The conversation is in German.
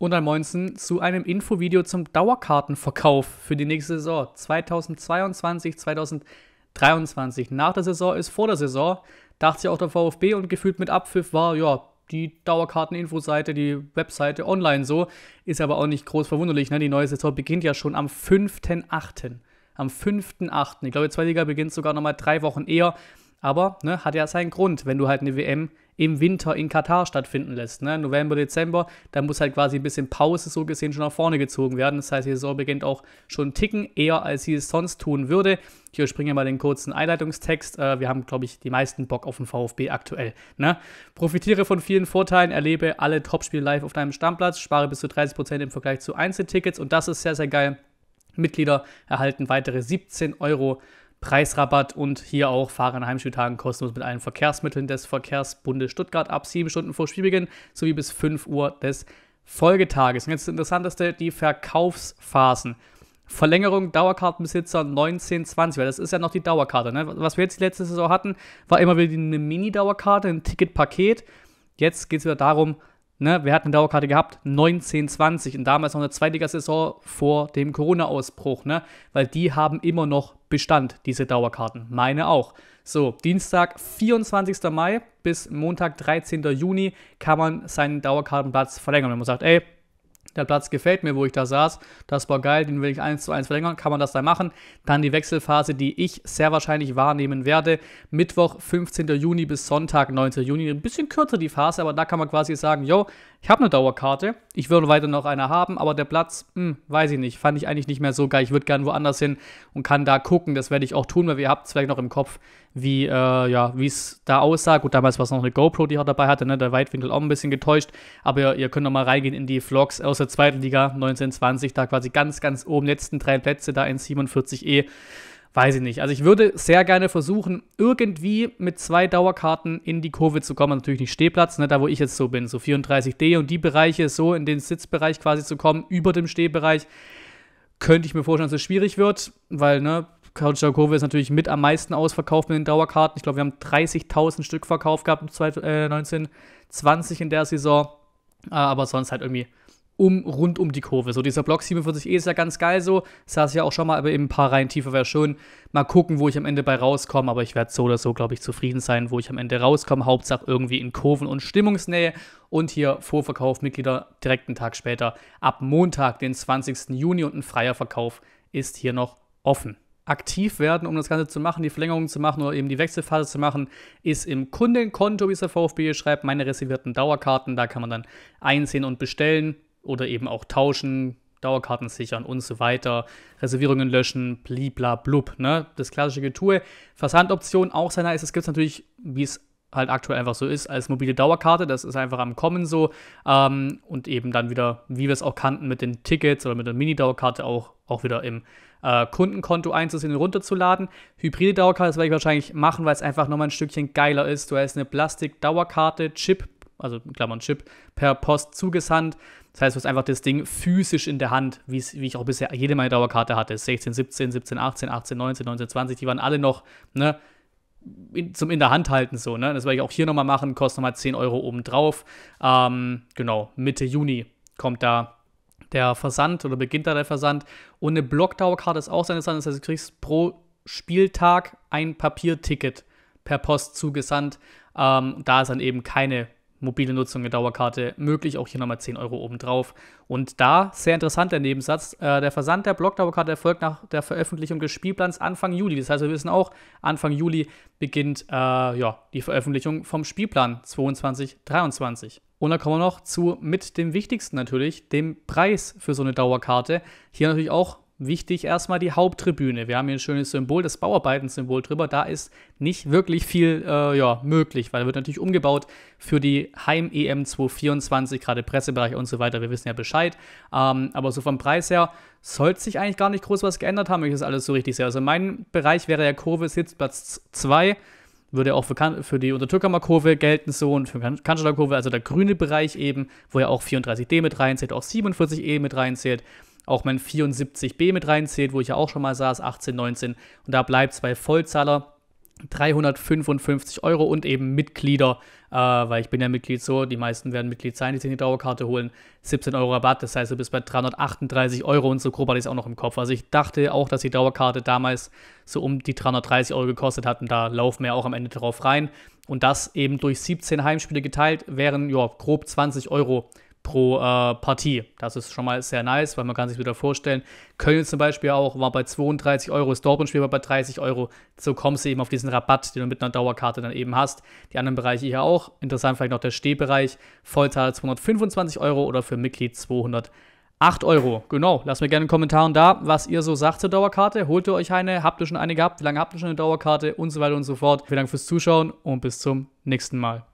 und dann 19. zu einem Infovideo zum Dauerkartenverkauf für die nächste Saison 2022, 2023. Nach der Saison ist vor der Saison, dachte sich auch der VfB und gefühlt mit Abpfiff war, ja, die Dauerkarten-Infoseite, die Webseite online so, ist aber auch nicht groß verwunderlich. Ne? Die neue Saison beginnt ja schon am 5.8. Am 5.8. Ich glaube, die Zweitliga beginnt sogar nochmal drei Wochen eher. Aber ne, hat ja seinen Grund, wenn du halt eine WM im Winter in Katar stattfinden lässt. Ne? November, Dezember, da muss halt quasi ein bisschen Pause so gesehen schon nach vorne gezogen werden. Das heißt, die Saison beginnt auch schon einen Ticken eher, als sie es sonst tun würde. Ich überspringe mal den kurzen Einleitungstext. Äh, wir haben, glaube ich, die meisten Bock auf den VfB aktuell. Ne? Profitiere von vielen Vorteilen, erlebe alle Topspiele live auf deinem Stammplatz, spare bis zu 30% im Vergleich zu Einzeltickets und das ist sehr, sehr geil. Mitglieder erhalten weitere 17 Euro Preisrabatt und hier auch Fahrer an Heimspieltagen kostenlos mit allen Verkehrsmitteln des Verkehrsbundes Stuttgart ab 7 Stunden vor Spielbeginn sowie bis 5 Uhr des Folgetages. Und jetzt das Interessanteste, die Verkaufsphasen. Verlängerung Dauerkartenbesitzer 19, 20, weil das ist ja noch die Dauerkarte. Ne? Was wir jetzt die letzte Saison hatten, war immer wieder eine Mini-Dauerkarte, ein Ticketpaket. Jetzt geht es wieder darum, Ne, wir hatten eine Dauerkarte gehabt, 19, 20 und damals noch eine Zweitliga-Saison vor dem Corona-Ausbruch, ne? weil die haben immer noch Bestand, diese Dauerkarten. Meine auch. So, Dienstag, 24. Mai bis Montag, 13. Juni kann man seinen Dauerkartenplatz verlängern. Wenn man sagt, ey, der Platz gefällt mir, wo ich da saß, das war geil, den will ich 1 zu 1 verlängern, kann man das da machen. Dann die Wechselphase, die ich sehr wahrscheinlich wahrnehmen werde. Mittwoch, 15. Juni bis Sonntag, 19. Juni. Ein bisschen kürzer die Phase, aber da kann man quasi sagen, yo, ich habe eine Dauerkarte, ich würde weiter noch eine haben, aber der Platz, mh, hm, weiß ich nicht, fand ich eigentlich nicht mehr so geil. Ich würde gerne woanders hin und kann da gucken. Das werde ich auch tun, weil ihr habt es vielleicht noch im Kopf, wie äh, ja, es da aussah. Gut, damals war es noch eine GoPro, die auch dabei hatte, ne? der Weitwinkel auch ein bisschen getäuscht, aber ihr, ihr könnt noch mal reingehen in die Vlogs aus der zweiten Liga 1920, da quasi ganz, ganz oben, letzten drei Plätze, da in 47 e Weiß ich nicht. Also ich würde sehr gerne versuchen, irgendwie mit zwei Dauerkarten in die Kurve zu kommen. Natürlich nicht Stehplatz, ne, da wo ich jetzt so bin, so 34D und die Bereiche so in den Sitzbereich quasi zu kommen, über dem Stehbereich, könnte ich mir vorstellen, dass es schwierig wird, weil, ne, Couch Kurve ist natürlich mit am meisten ausverkauft mit den Dauerkarten. Ich glaube, wir haben 30.000 Stück verkauft gehabt 2019, 20 äh, in der Saison. Ah, aber sonst halt irgendwie um rund um die Kurve. So dieser Block 47e ist ja ganz geil so. Saß ja auch schon mal, aber eben ein paar Reihen tiefer wäre schön. Mal gucken, wo ich am Ende bei rauskomme, aber ich werde so oder so, glaube ich, zufrieden sein, wo ich am Ende rauskomme. Hauptsache irgendwie in Kurven und Stimmungsnähe. Und hier Vorverkauf, Mitglieder direkt einen Tag später ab Montag, den 20. Juni und ein freier Verkauf ist hier noch offen aktiv werden, um das Ganze zu machen, die Verlängerung zu machen oder eben die Wechselphase zu machen, ist im Kundenkonto, wie es der VfB hier schreibt, meine reservierten Dauerkarten. Da kann man dann einsehen und bestellen oder eben auch tauschen, Dauerkarten sichern und so weiter, Reservierungen löschen, blibla blub, ne? Das klassische Getue. Versandoption auch sehr nice. Es gibt natürlich, wie es halt aktuell einfach so ist, als mobile Dauerkarte. Das ist einfach am Kommen so. Ähm, und eben dann wieder, wie wir es auch kannten, mit den Tickets oder mit der Mini-Dauerkarte auch, auch wieder im äh, Kundenkonto einzusehen und runterzuladen. Hybride Dauerkarte, das werde ich wahrscheinlich machen, weil es einfach nochmal ein Stückchen geiler ist. Du hast eine Plastik-Dauerkarte, Chip also in Klammern Chip, per Post zugesandt. Das heißt, du hast einfach das Ding physisch in der Hand, wie ich auch bisher jede meiner Dauerkarte hatte. 16, 17, 17, 18, 18, 19, 19, 20, die waren alle noch, ne, in, zum in der Hand halten so, ne? Das werde ich auch hier nochmal machen, kostet nochmal 10 Euro obendrauf. Ähm, genau, Mitte Juni kommt da der Versand oder beginnt da der Versand. Und eine Blockdauerkarte ist auch sehr interessant, das heißt, du kriegst pro Spieltag ein Papierticket per Post zugesandt. Ähm, da ist dann eben keine mobile Nutzung der Dauerkarte möglich. Auch hier nochmal 10 Euro obendrauf. Und da, sehr interessant der Nebensatz, äh, der Versand der Blockdauerkarte erfolgt nach der Veröffentlichung des Spielplans Anfang Juli. Das heißt, wir wissen auch, Anfang Juli beginnt äh, ja, die Veröffentlichung vom Spielplan 22-23. Und da kommen wir noch zu mit dem Wichtigsten natürlich, dem Preis für so eine Dauerkarte. Hier natürlich auch wichtig erstmal die Haupttribüne. Wir haben hier ein schönes Symbol, das Bauarbeiten-Symbol drüber. Da ist nicht wirklich viel äh, ja, möglich, weil da wird natürlich umgebaut für die Heim-EM 224, gerade Pressebereich und so weiter. Wir wissen ja Bescheid. Ähm, aber so vom Preis her sollte sich eigentlich gar nicht groß was geändert haben, wenn ich das alles so richtig sehe. Also mein Bereich wäre ja Kurve Sitzplatz 2. Würde auch für, für die Untertürkammer kurve gelten so und für kan Kanzlerkurve, also der grüne Bereich eben, wo ja auch 34D mit reinzählt, auch 47E mit reinzählt auch mein 74b mit reinzählt, wo ich ja auch schon mal saß, 18, 19. Und da bleibt es bei Vollzahler 355 Euro und eben Mitglieder, äh, weil ich bin ja Mitglied so, die meisten werden Mitglied sein, die sich eine Dauerkarte holen, 17 Euro Rabatt, das heißt, du bist bei 338 Euro und so grob hatte ich es auch noch im Kopf. Also ich dachte auch, dass die Dauerkarte damals so um die 330 Euro gekostet hat und da laufen wir auch am Ende drauf rein und das eben durch 17 Heimspiele geteilt wären, ja, grob 20 Euro pro äh, Partie. Das ist schon mal sehr nice, weil man kann sich wieder vorstellen, Köln zum Beispiel auch war bei 32 Euro, das Dortmund-Spiel war bei 30 Euro. So kommst du eben auf diesen Rabatt, den du mit einer Dauerkarte dann eben hast. Die anderen Bereiche hier auch. Interessant vielleicht noch der Stehbereich. Vollzahl 225 Euro oder für Mitglied 200 8 Euro, genau. Lasst mir gerne in den Kommentaren da, was ihr so sagt zur Dauerkarte. Holt ihr euch eine? Habt ihr schon eine gehabt? Wie lange habt ihr schon eine Dauerkarte? Und so weiter und so fort. Vielen Dank fürs Zuschauen und bis zum nächsten Mal.